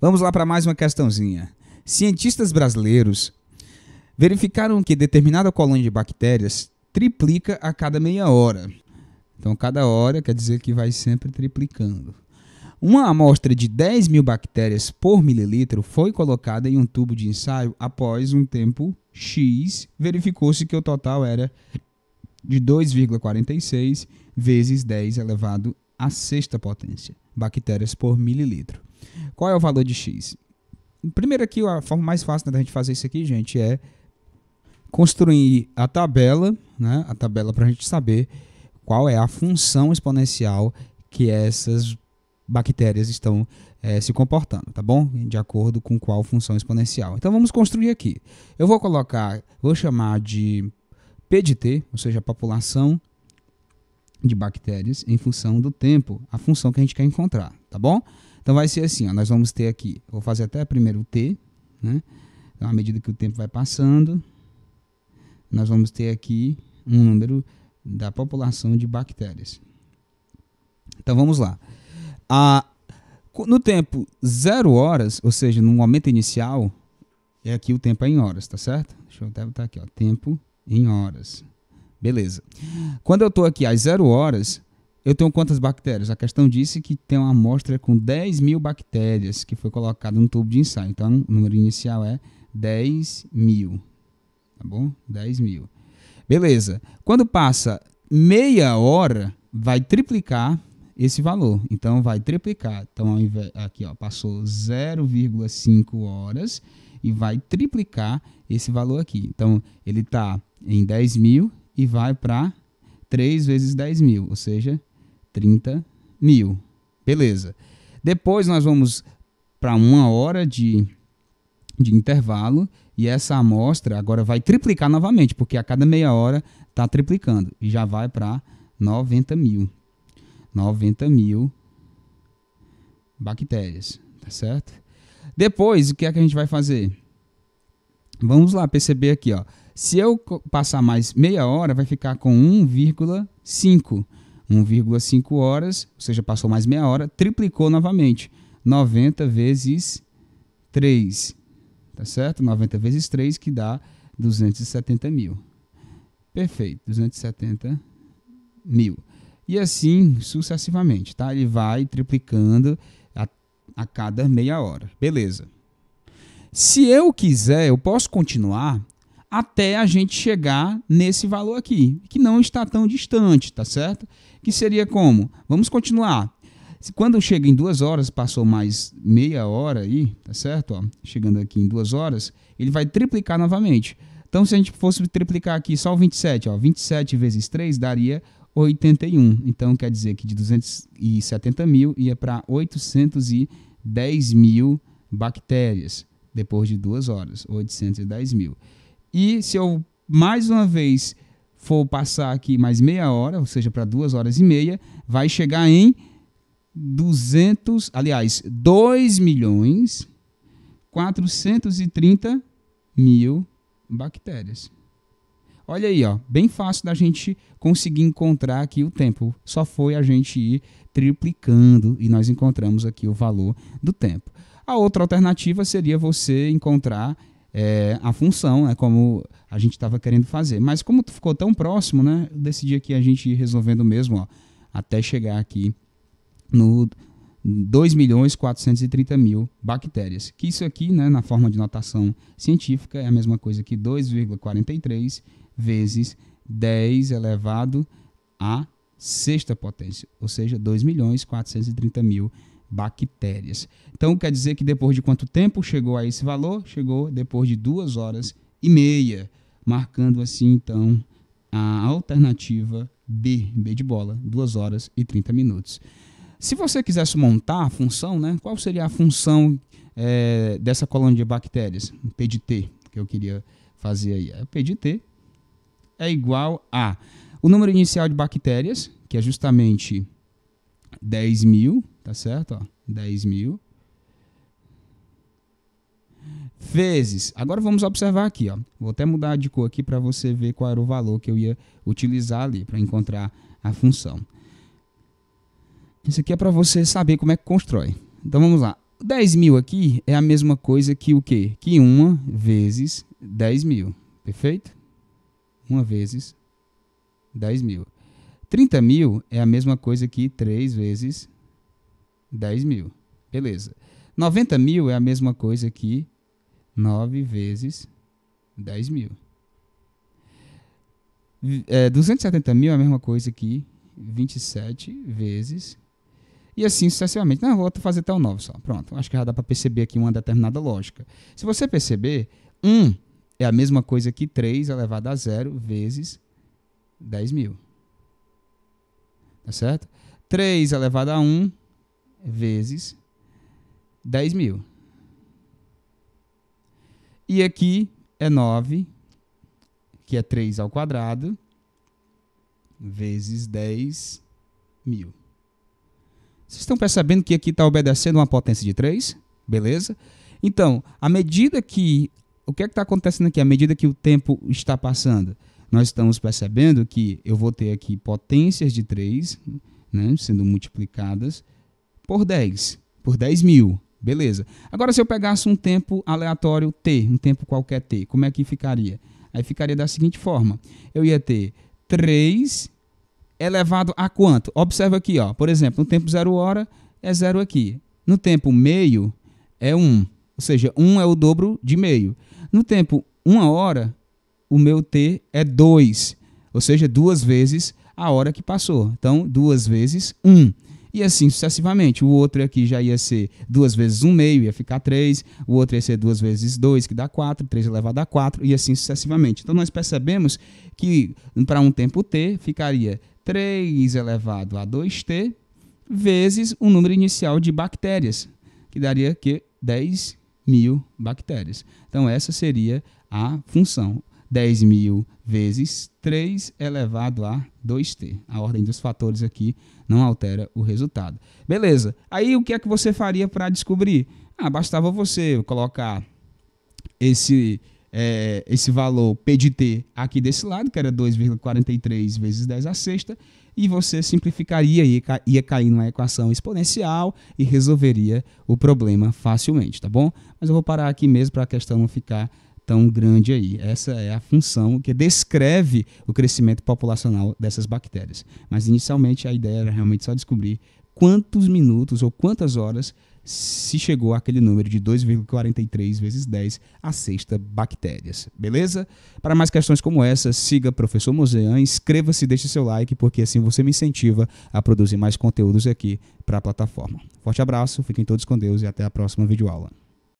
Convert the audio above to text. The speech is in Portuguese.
Vamos lá para mais uma questãozinha. Cientistas brasileiros verificaram que determinada colônia de bactérias triplica a cada meia hora. Então, cada hora quer dizer que vai sempre triplicando. Uma amostra de 10 mil bactérias por mililitro foi colocada em um tubo de ensaio após um tempo X. Verificou-se que o total era de 2,46 vezes 10 elevado à sexta potência bactérias por mililitro. Qual é o valor de x? Primeiro aqui, a forma mais fácil né, da gente fazer isso aqui, gente, é construir a tabela, né, a tabela para a gente saber qual é a função exponencial que essas bactérias estão é, se comportando, tá bom? De acordo com qual função exponencial. Então vamos construir aqui. Eu vou colocar, vou chamar de P de T, ou seja, a população de bactérias em função do tempo, a função que a gente quer encontrar, tá bom? Então vai ser assim, ó, nós vamos ter aqui, vou fazer até primeiro o T, né? Então, à medida que o tempo vai passando, nós vamos ter aqui um número da população de bactérias. Então vamos lá. A, no tempo zero horas, ou seja, no momento inicial, é aqui o tempo é em horas, tá certo? Deixa eu até botar aqui, ó, tempo em horas. Beleza. Quando eu estou aqui às zero horas, eu tenho quantas bactérias? A questão disse que tem uma amostra com 10 mil bactérias que foi colocada no tubo de ensaio. Então, o número inicial é 10 mil. Tá bom? 10 mil. Beleza. Quando passa meia hora, vai triplicar esse valor. Então, vai triplicar. Então, aqui, ó, passou 0,5 horas e vai triplicar esse valor aqui. Então, ele está em 10 mil e vai para 3 vezes 10 mil, ou seja, 30 mil. Beleza. Depois nós vamos para uma hora de, de intervalo e essa amostra agora vai triplicar novamente, porque a cada meia hora está triplicando e já vai para 90 mil. 90 mil bactérias, tá certo? Depois, o que é que a gente vai fazer? Vamos lá perceber aqui, ó. Se eu passar mais meia hora, vai ficar com 1,5. 1,5 horas, ou seja, passou mais meia hora, triplicou novamente. 90 vezes 3, tá certo? 90 vezes 3 que dá 270 mil. Perfeito, 270 mil. E assim sucessivamente, tá? Ele vai triplicando a, a cada meia hora. Beleza. Se eu quiser, eu posso continuar até a gente chegar nesse valor aqui, que não está tão distante, tá certo? Que seria como? Vamos continuar. Quando chega em duas horas, passou mais meia hora aí, tá certo? Ó, chegando aqui em duas horas, ele vai triplicar novamente. Então, se a gente fosse triplicar aqui só o 27, ó, 27 vezes 3 daria 81. Então, quer dizer que de 270 mil ia para 810 mil bactérias depois de duas horas, 810 mil. E se eu mais uma vez for passar aqui mais meia hora, ou seja, para duas horas e meia, vai chegar em 200, aliás, 2 milhões 430 mil bactérias. Olha aí, ó, bem fácil da gente conseguir encontrar aqui o tempo. Só foi a gente ir triplicando e nós encontramos aqui o valor do tempo. A outra alternativa seria você encontrar é, a função, né, como a gente estava querendo fazer. Mas como ficou tão próximo, né, eu decidi aqui a gente ir resolvendo mesmo, ó, até chegar aqui no 2 milhões 430 mil bactérias. Que isso aqui, né, na forma de notação científica, é a mesma coisa que 2,43 vezes 10 elevado a sexta potência, ou seja, 2 milhões 430 mil bactérias bactérias. Então quer dizer que depois de quanto tempo chegou a esse valor? Chegou depois de duas horas e meia, marcando assim então a alternativa B, B de bola, 2 horas e 30 minutos. Se você quisesse montar a função, né, qual seria a função é, dessa colônia de bactérias? P de T, que eu queria fazer aí. É, P de T é igual a o número inicial de bactérias, que é justamente 10 mil, Tá certo? Ó, 10 mil. Vezes. Agora vamos observar aqui. Ó. Vou até mudar de cor aqui para você ver qual era o valor que eu ia utilizar ali para encontrar a função. Isso aqui é para você saber como é que constrói. Então vamos lá. 10 mil aqui é a mesma coisa que o quê? Que 1 vezes 10 mil. Perfeito? 1 vezes 10 mil. 30 mil é a mesma coisa que 3 vezes 10 mil. Beleza. 90 mil é a mesma coisa que 9 vezes 10 mil. É, 270 mil é a mesma coisa que 27 vezes. E assim sucessivamente. Não, vou fazer até o 9 só. Pronto. Acho que já dá para perceber aqui uma determinada lógica. Se você perceber, 1 é a mesma coisa que 3 elevado a 0 vezes 10 mil. Tá certo? 3 elevado a 1 vezes 10 mil. E aqui é 9, que é 3 ao quadrado, vezes 10 mil. Vocês estão percebendo que aqui está obedecendo uma potência de 3? Beleza? Então, à medida que. O que é está acontecendo aqui? À medida que o tempo está passando, nós estamos percebendo que eu vou ter aqui potências de 3 né, sendo multiplicadas por 10, por 10 mil, beleza. Agora, se eu pegasse um tempo aleatório T, um tempo qualquer T, como é que ficaria? Aí ficaria da seguinte forma: eu ia ter 3 elevado a quanto? Observa aqui, ó. por exemplo, no tempo 0 hora é 0 aqui. No tempo meio é 1, um, ou seja, 1 um é o dobro de meio. No tempo 1 hora, o meu T é 2, ou seja, duas vezes a hora que passou. Então, duas vezes 1. Um e assim sucessivamente. O outro aqui já ia ser duas vezes um meio, ia ficar três, o outro ia ser duas vezes dois, que dá quatro, três elevado a quatro, e assim sucessivamente. Então nós percebemos que para um tempo t ficaria 3 elevado a 2t vezes o número inicial de bactérias, que daria que 10 mil bactérias. Então essa seria a função. 10 mil vezes 3 elevado a 2t. A ordem dos fatores aqui não altera o resultado. Beleza. Aí o que é que você faria para descobrir? Ah, bastava você colocar esse, é, esse valor P de T aqui desse lado, que era 2,43 vezes 10 a sexta, e você simplificaria e ia, ia cair numa equação exponencial e resolveria o problema facilmente, tá bom? Mas eu vou parar aqui mesmo para a questão não ficar tão grande aí. Essa é a função que descreve o crescimento populacional dessas bactérias. Mas inicialmente a ideia era realmente só descobrir quantos minutos ou quantas horas se chegou àquele número de 2,43 vezes 10 a sexta bactérias. Beleza? Para mais questões como essa, siga Professor Mosean, inscreva-se, deixe seu like, porque assim você me incentiva a produzir mais conteúdos aqui para a plataforma. Forte abraço, fiquem todos com Deus e até a próxima videoaula.